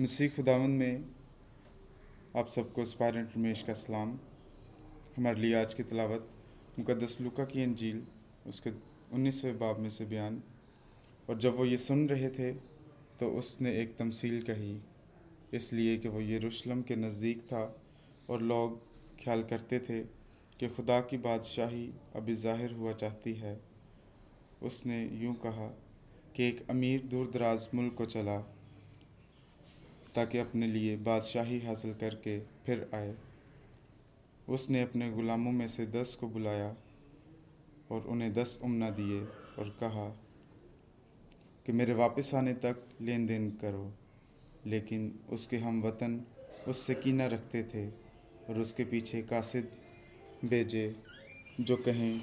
मसीह खुदावन में आप सबको स्पायरेंट रमेश का सलाम हमारे लिए आज की तलावत मुकदस लुका की अंजील उसके उन्नीसवें बाब में से बयान और जब वो ये सुन रहे थे तो उसने एक तमसील कही इसलिए कि वो यरूशलेम के नज़दीक था और लोग ख्याल करते थे कि खुदा की बादशाही अभी ज़ाहिर हुआ चाहती है उसने यूं कहा कि एक अमीर दूर दराज मुल्क को चला ताकि अपने लिए बादशाही हासिल करके फिर आए उसने अपने ग़ुलामों में से दस को बुलाया और उन्हें दस उमना दिए और कहा कि मेरे वापस आने तक लेन देन करो लेकिन उसके हम वतन उससे कीना रखते थे और उसके पीछे कासिद भेजे जो कहें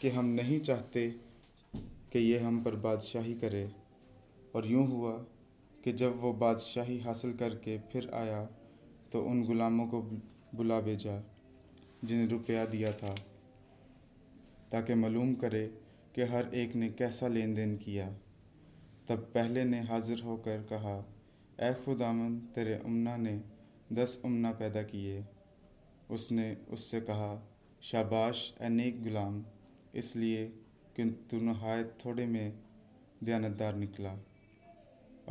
कि हम नहीं चाहते कि ये हम पर बादशाही करे और यूं हुआ कि जब वो बादशाही हासिल करके फिर आया तो उन गुलामों को बुला भेजा जिन्हें रुपया दिया था ताकि मालूम करे कि हर एक ने कैसा लेन देन किया तब पहले ने हाजिर होकर कहा ए खुदामन तेरे उमना ने दस उमना पैदा किए उसने उससे कहा शाबाश अनेक गुलाम इसलिए कि तू नहायत थोड़े में दयानतदार निकला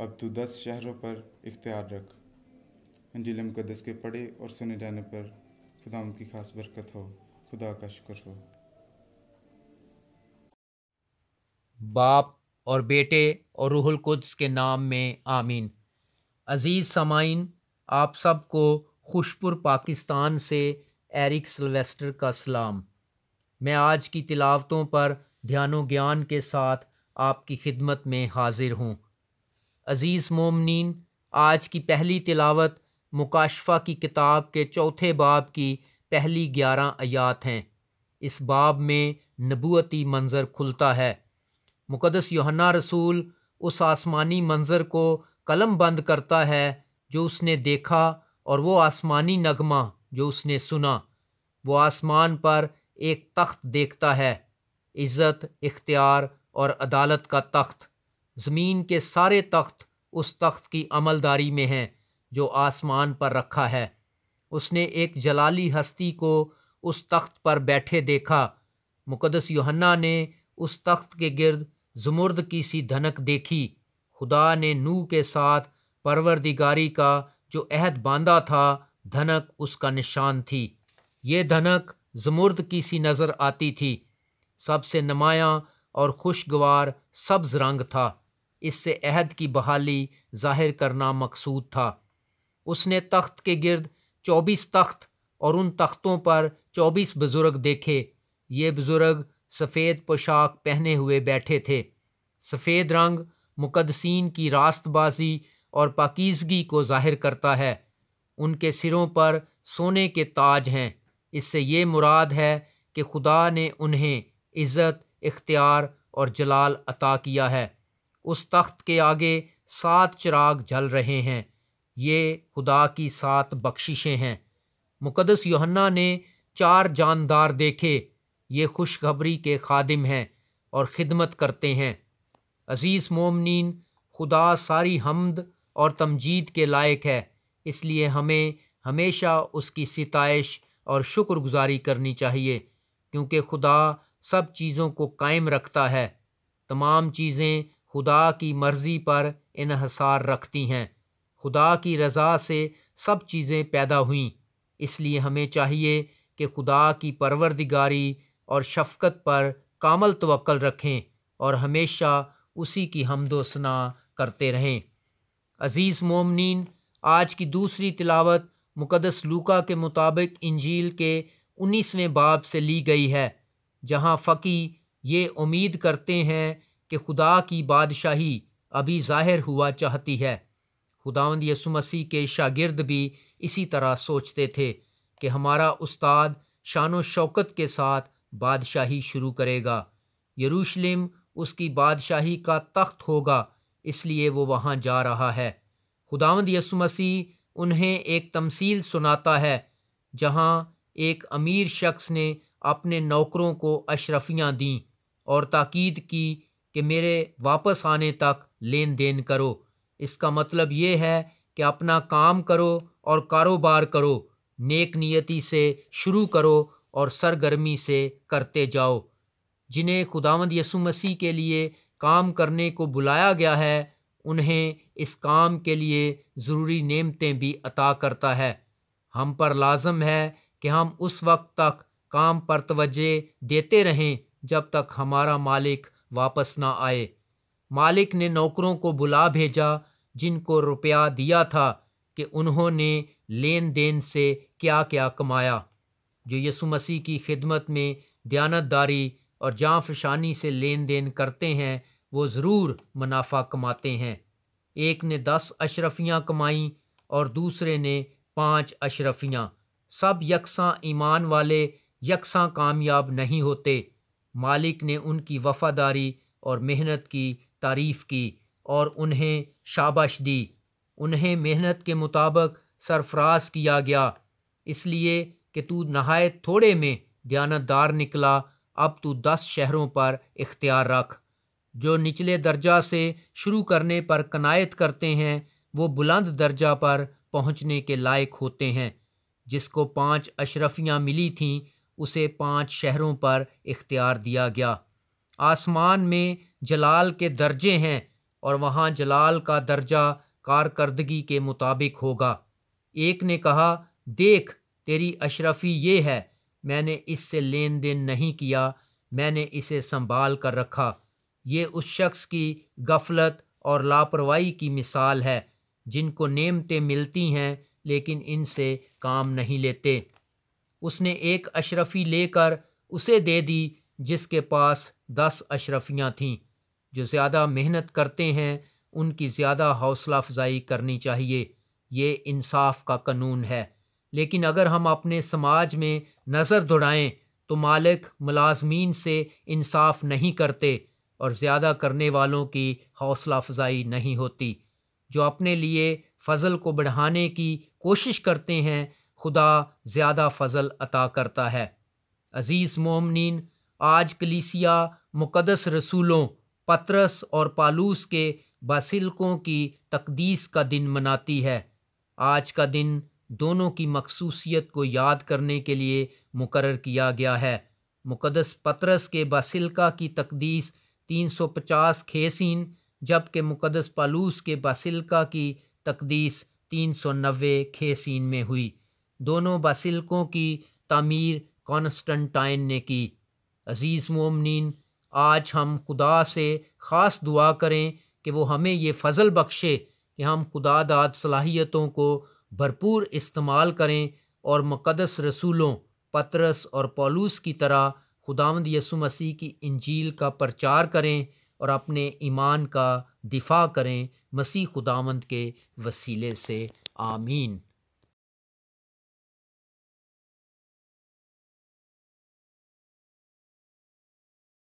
अब तू दस शहरों पर इख्तियार रख अंजिल मुकदस के पढ़े और सुने जाने पर खुदा उनकी खास बरकत हो खुदा का शुक्र हो बाप और बेटे और रूहुल कुद्स के नाम में आमीन अज़ीज़ समाइन आप सबको खुशपुर पाकिस्तान से एरिक सिल्वेस्टर का सलाम मैं आज की तिलावतों पर ध्यानो ज्ञान के साथ आपकी खिदमत में हाजिर हूँ अज़ीज़ मोमनिन आज की पहली तिलावत मुकाशफा की किताब के चौथे बाब की पहली ग्यारह आयात हैं इस बाब में नबूती मंज़र खुलता है मुक़दस योहन्ना रसूल उस आसमानी मंज़र को कलम बंद करता है जो उसने देखा और वो आसमानी नगमा जो उसने सुना वो आसमान पर एक तख्त देखता है इज़्ज़त इख्तियार और अदालत का तख्त ज़मीन के सारे तख्त उस तख्त की अमलदारी में हैं जो आसमान पर रखा है उसने एक जलाली हस्ती को उस तख्त पर बैठे देखा मुकदस योहन्ना ने उस तख्त के गिर्द जमुर्द की सी धनक देखी खुदा ने नू के साथ परवरदिगारी का जो अहद बांधा था धनक उसका निशान थी ये धनक जमुर्द की सी नज़र आती थी सबसे नमाया और खुशगवार सब्ज रंग था इससे अहद की बहाली जाहिर करना मकसूद था उसने तख्त के गर्द चौबीस तख्त और उन तख्तों पर चौबीस बुज़ुर्ग देखे ये बुज़ुर्ग सफ़ेद पोशाक पहने हुए बैठे थे सफ़ेद रंग मुकदसिन की रास्तबाजी और पाकिजगी को जाहिर करता है उनके सिरों पर सोने के ताज हैं इससे ये मुराद है कि खुदा ने उन्हें इज़्ज़त इख्तियार और जलाल अता किया है उस तख्त के आगे सात चिराग जल रहे हैं ये खुदा की सात बख्शिशें हैं मुकदस योहन्ना ने चार जानदार देखे ये खुशखबरी के खादिम हैं और ख़िदमत करते हैं अज़ीज़ मोमनिन खुदा सारी हमद और तमजीद के लायक है इसलिए हमें हमेशा उसकी सितश और शुक्रगुजारी करनी चाहिए क्योंकि खुदा सब चीज़ों को कायम रखता है तमाम चीज़ें खुदा की मर्ज़ी पर इहसार रखती हैं खुदा की रज़ा से सब चीज़ें पैदा हुई इसलिए हमें चाहिए कि खुदा की परवरदिगारी और शफकत पर कामल तवक्ल रखें और हमेशा उसी की हमदोसना करते रहें अज़ीज़ मोमिन आज की दूसरी तिलावत मुकदस लूका के मुताबिक इंजील के उन्नीसवें बाब से ली गई है जहाँ फ़की ये उम्मीद करते हैं कि खुदा की बादशाही अभी ज़ाहिर हुआ चाहती है खुदावंद यसु मसीह के शागिर्द भी इसी तरह सोचते थे कि हमारा उस्ताद शान शौकत के साथ बादशाही शुरू करेगा यरूशलेम उसकी बादशाही का तख्त होगा इसलिए वो वहाँ जा रहा है खुदावंद यसु मसीह उन्हें एक तमसील सुनाता है जहाँ एक अमीर शख्स ने अपने नौकरों को अशरफियाँ दीं और ताकीद की कि मेरे वापस आने तक लेन देन करो इसका मतलब ये है कि अपना काम करो और कारोबार करो नेक नियति से शुरू करो और सरगर्मी से करते जाओ जिन्हें खुदावंद यसु मसीह के लिए काम करने को बुलाया गया है उन्हें इस काम के लिए ज़रूरी नेमतें भी अता करता है हम पर लाजम है कि हम उस वक्त तक काम पर तवज्जे देते रहें जब तक हमारा मालिक वापस ना आए मालिक ने नौकरों को बुला भेजा जिनको रुपया दिया था कि उन्होंने लेन देन से क्या क्या कमाया जो यसु मसीह की खिदमत में दयानतदारी और जाँफशानी से लेन देन करते हैं वो ज़रूर मुनाफा कमाते हैं एक ने दस अशरफियाँ कमाईं और दूसरे ने पाँच अशरफियाँ सब यकसा ईमान वाले यकसा कामयाब नहीं होते मालिक ने उनकी वफ़ादारी और मेहनत की तारीफ़ की और उन्हें शाबाश दी उन्हें मेहनत के मुताबिक सरफराज किया गया इसलिए कि तू नहायत थोड़े में दयानतदार निकला अब तू दस शहरों पर इख्तियार रख जो निचले दर्जा से शुरू करने पर कनायत करते हैं वो बुलंद दर्जा पर पहुंचने के लायक होते हैं जिसको पांच अशरफियाँ मिली थीं उसे पांच शहरों पर इख्तियार दिया गया आसमान में जलाल के दर्जे हैं और वहाँ जलाल का दर्जा कारकर्दगी के मुताबिक होगा एक ने कहा देख तेरी अशरफी ये है मैंने इससे लेन देन नहीं किया मैंने इसे संभाल कर रखा ये उस शख्स की गफलत और लापरवाही की मिसाल है जिनको नेमतें मिलती हैं लेकिन इनसे काम नहीं लेते उसने एक अशरफ़ी लेकर उसे दे दी जिसके पास दस अशरफियाँ थीं जो ज़्यादा मेहनत करते हैं उनकी ज़्यादा हौसला अफजाई करनी चाहिए ये इंसाफ का कानून है लेकिन अगर हम अपने समाज में नज़र दौड़ाएँ तो मालिक मुलाजमीन से इंसाफ नहीं करते और ज़्यादा करने वालों की हौसला अफजाई नहीं होती जो अपने लिए फ़जल को बढ़ाने की कोशिश करते हैं खुदा ज़्यादा फ़जल अता करता है अज़ीज़ मोमन आज कलीसिया मुकदस रसूलों पतरस और पालूस के बासिलकों की तकदीस का दिन मनाती है आज का दिन दोनों की मखसूसियत को याद करने के लिए मुकर किया गया है मुकदस पतरस के बासिलका की तकदीस 350 खेसिन जबकि मुकदस पालूस के बासिलका की तकदीस 390 खेसिन में हुई दोनों बसिलकों की तमीर कॉन्स्टनटाइन ने की अज़ीज़ मोमनिन आज हम खुदा से ख़ास दुआ करें कि वो हमें ये फ़ज़ल बख्शे कि हम खुदा दाद सलाहियतों को भरपूर इस्तेमाल करें और मुक़दस रसूलों पतरस और पौलूस की तरह खुदामद यसु मसीह की इंजील का प्रचार करें और अपने ईमान का दिफा करें मसीह खुदामंद के वसीले से आमीन